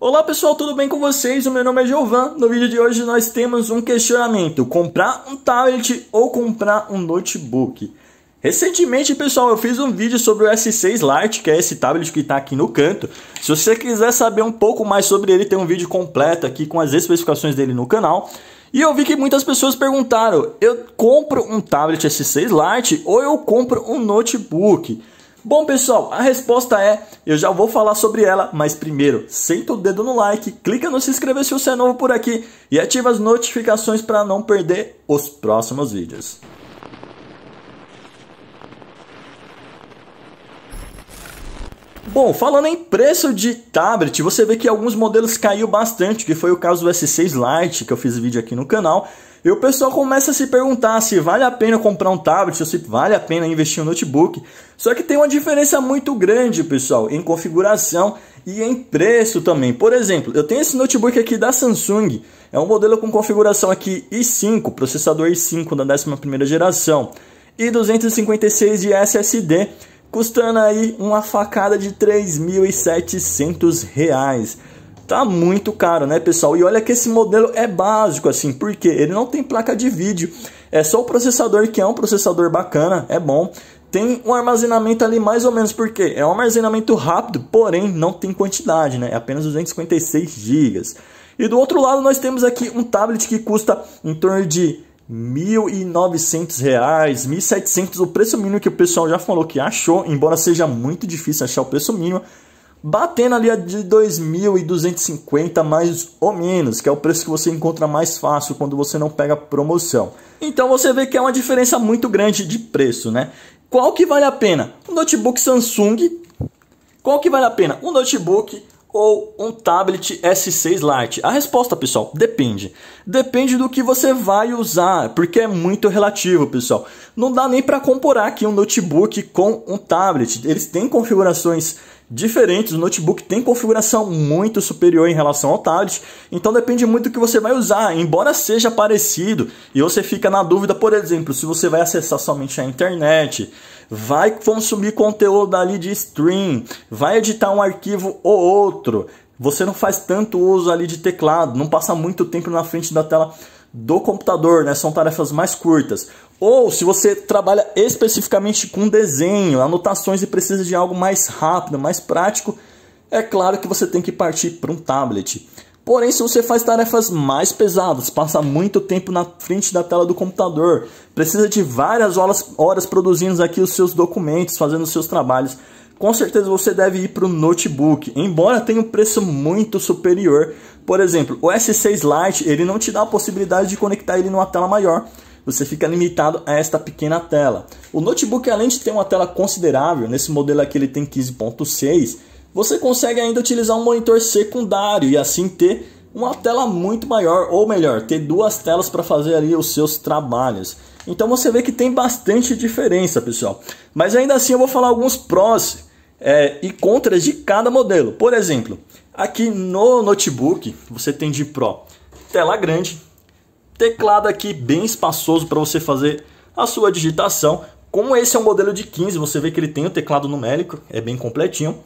Olá pessoal, tudo bem com vocês? O meu nome é Giovan. No vídeo de hoje nós temos um questionamento: comprar um tablet ou comprar um notebook? Recentemente, pessoal, eu fiz um vídeo sobre o S6 Lite, que é esse tablet que está aqui no canto. Se você quiser saber um pouco mais sobre ele, tem um vídeo completo aqui com as especificações dele no canal. E eu vi que muitas pessoas perguntaram: eu compro um tablet S6 Lite ou eu compro um notebook? Bom, pessoal, a resposta é, eu já vou falar sobre ela, mas primeiro, senta o dedo no like, clica no se inscrever se você é novo por aqui e ativa as notificações para não perder os próximos vídeos. Bom, falando em preço de tablet, você vê que alguns modelos caiu bastante, que foi o caso do S6 Lite, que eu fiz vídeo aqui no canal. E o pessoal começa a se perguntar se vale a pena comprar um tablet, ou se vale a pena investir em um notebook. Só que tem uma diferença muito grande, pessoal, em configuração e em preço também. Por exemplo, eu tenho esse notebook aqui da Samsung, é um modelo com configuração aqui i5, processador i5 da 11ª geração, e 256 de SSD custando aí uma facada de 3.700 reais. Tá muito caro, né, pessoal? E olha que esse modelo é básico, assim, porque ele não tem placa de vídeo. É só o processador, que é um processador bacana, é bom. Tem um armazenamento ali mais ou menos, porque é um armazenamento rápido, porém não tem quantidade, né? É apenas 256 GB. E do outro lado nós temos aqui um tablet que custa em torno de R$ 1.900, R$ 1.700, o preço mínimo que o pessoal já falou que achou, embora seja muito difícil achar o preço mínimo, batendo ali a de 2.250 mais ou menos, que é o preço que você encontra mais fácil quando você não pega promoção. Então você vê que é uma diferença muito grande de preço, né? Qual que vale a pena? Um notebook Samsung. Qual que vale a pena? Um notebook ou um tablet S6 Lite? A resposta, pessoal, depende. Depende do que você vai usar, porque é muito relativo, pessoal. Não dá nem para comparar aqui um notebook com um tablet. Eles têm configurações diferentes. O notebook tem configuração muito superior em relação ao tablet, então depende muito do que você vai usar, embora seja parecido e você fica na dúvida, por exemplo, se você vai acessar somente a internet, vai consumir conteúdo ali de stream, vai editar um arquivo ou outro. Você não faz tanto uso ali de teclado, não passa muito tempo na frente da tela do computador, né? São tarefas mais curtas. Ou se você trabalha especificamente com desenho, anotações e precisa de algo mais rápido, mais prático, é claro que você tem que partir para um tablet. Porém, se você faz tarefas mais pesadas, passa muito tempo na frente da tela do computador, precisa de várias horas, horas produzindo aqui os seus documentos, fazendo os seus trabalhos, com certeza você deve ir para o notebook, embora tenha um preço muito superior. Por exemplo, o S6 Lite ele não te dá a possibilidade de conectar ele numa tela maior, você fica limitado a esta pequena tela. O notebook, além de ter uma tela considerável, nesse modelo aqui ele tem 15.6, você consegue ainda utilizar um monitor secundário e assim ter uma tela muito maior, ou melhor, ter duas telas para fazer ali os seus trabalhos. Então você vê que tem bastante diferença, pessoal. Mas ainda assim eu vou falar alguns prós é, e contras de cada modelo. Por exemplo, aqui no notebook você tem de pro tela grande, teclado aqui bem espaçoso para você fazer a sua digitação. Como esse é um modelo de 15, você vê que ele tem o teclado numérico, é bem completinho.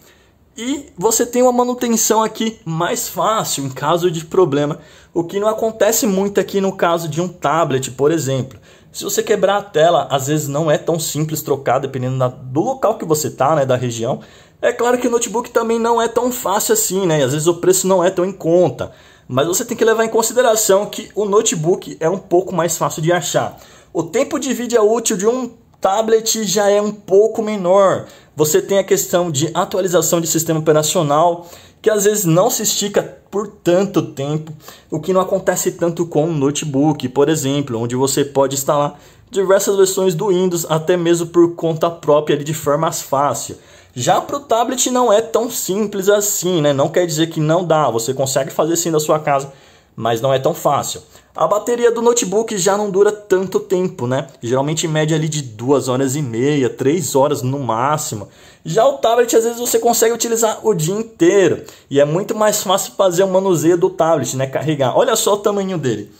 E você tem uma manutenção aqui mais fácil em caso de problema, o que não acontece muito aqui no caso de um tablet, por exemplo. Se você quebrar a tela, às vezes não é tão simples trocar, dependendo da, do local que você está, né, da região. É claro que o notebook também não é tão fácil assim, né? às vezes o preço não é tão em conta. Mas você tem que levar em consideração que o notebook é um pouco mais fácil de achar. O tempo de é útil de um tablet já é um pouco menor. Você tem a questão de atualização de sistema operacional, que às vezes não se estica por tanto tempo, o que não acontece tanto com o notebook, por exemplo, onde você pode instalar diversas versões do Windows, até mesmo por conta própria de forma mais fácil. Já para o tablet não é tão simples assim, né? Não quer dizer que não dá, você consegue fazer sim da sua casa mas não é tão fácil. A bateria do notebook já não dura tanto tempo, né? Geralmente em média ali de duas horas e meia, três horas no máximo. Já o tablet às vezes você consegue utilizar o dia inteiro e é muito mais fácil fazer o manuseio do tablet, né, carregar. Olha só o tamanho dele.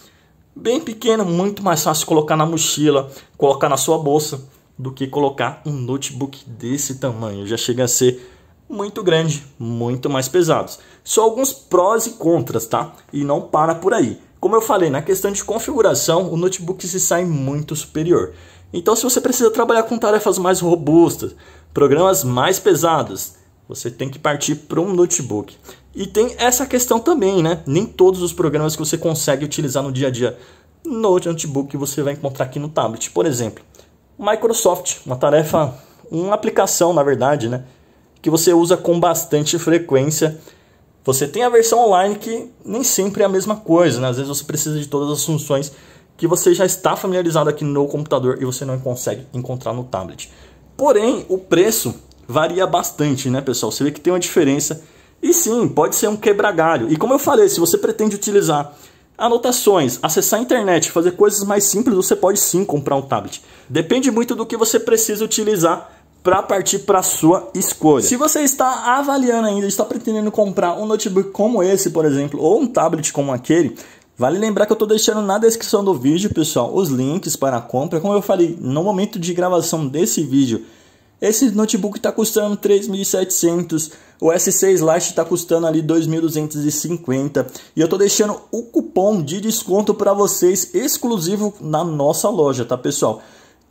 Bem pequeno, muito mais fácil colocar na mochila, colocar na sua bolsa do que colocar um notebook desse tamanho. Já chega a ser muito grande, muito mais pesados. Só alguns prós e contras, tá? E não para por aí. Como eu falei, na questão de configuração, o notebook se sai muito superior. Então, se você precisa trabalhar com tarefas mais robustas, programas mais pesados, você tem que partir para um notebook. E tem essa questão também, né? Nem todos os programas que você consegue utilizar no dia a dia no notebook você vai encontrar aqui no tablet. Por exemplo, Microsoft, uma tarefa, uma aplicação, na verdade, né? que você usa com bastante frequência. Você tem a versão online que nem sempre é a mesma coisa, né? às vezes você precisa de todas as funções que você já está familiarizado aqui no computador e você não consegue encontrar no tablet. Porém, o preço varia bastante, né, pessoal? Você vê que tem uma diferença. E sim, pode ser um quebra-galho. E como eu falei, se você pretende utilizar anotações, acessar a internet, fazer coisas mais simples, você pode sim comprar um tablet. Depende muito do que você precisa utilizar para partir para sua escolha. Se você está avaliando ainda, está pretendendo comprar um notebook como esse, por exemplo, ou um tablet como aquele, Vale lembrar que eu estou deixando na descrição do vídeo, pessoal, os links para a compra. Como eu falei, no momento de gravação desse vídeo, esse notebook está custando 3.700, o S6 Lite está custando ali 2.250 e eu estou deixando o cupom de desconto para vocês exclusivo na nossa loja, tá pessoal?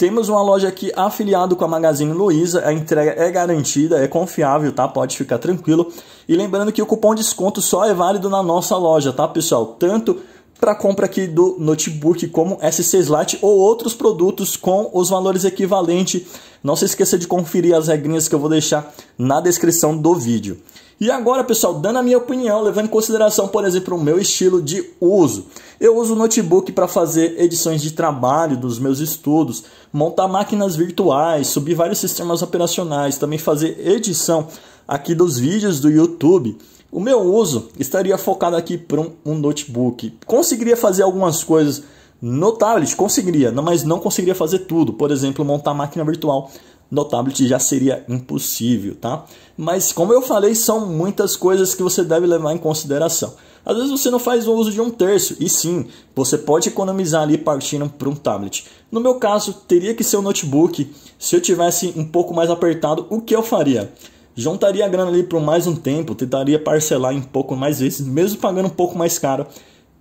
Temos uma loja aqui afiliado com a Magazine Luiza, a entrega é garantida, é confiável, tá? Pode ficar tranquilo. E lembrando que o cupom de desconto só é válido na nossa loja, tá, pessoal? Tanto para compra aqui do notebook como SC Slite ou outros produtos com os valores equivalentes. Não se esqueça de conferir as regrinhas que eu vou deixar na descrição do vídeo. E agora, pessoal, dando a minha opinião, levando em consideração, por exemplo, o meu estilo de uso. Eu uso notebook para fazer edições de trabalho dos meus estudos, montar máquinas virtuais, subir vários sistemas operacionais, também fazer edição aqui dos vídeos do YouTube. O meu uso estaria focado aqui para um, um notebook. Conseguiria fazer algumas coisas no tablet, conseguiria, mas não conseguiria fazer tudo. Por exemplo, montar máquina virtual no tablet já seria impossível, tá? Mas como eu falei, são muitas coisas que você deve levar em consideração. Às vezes você não faz o uso de um terço, e sim, você pode economizar ali partindo para um tablet. No meu caso, teria que ser um notebook. Se eu tivesse um pouco mais apertado, o que eu faria? Juntaria a grana ali por mais um tempo, tentaria parcelar em pouco mais vezes, mesmo pagando um pouco mais caro,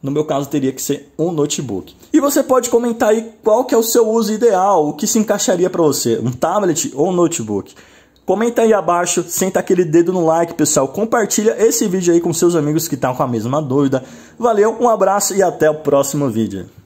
no meu caso, teria que ser um notebook. E você pode comentar aí qual que é o seu uso ideal, o que se encaixaria para você, um tablet ou um notebook. Comenta aí abaixo, senta aquele dedo no like, pessoal. Compartilha esse vídeo aí com seus amigos que estão tá com a mesma dúvida. Valeu, um abraço e até o próximo vídeo.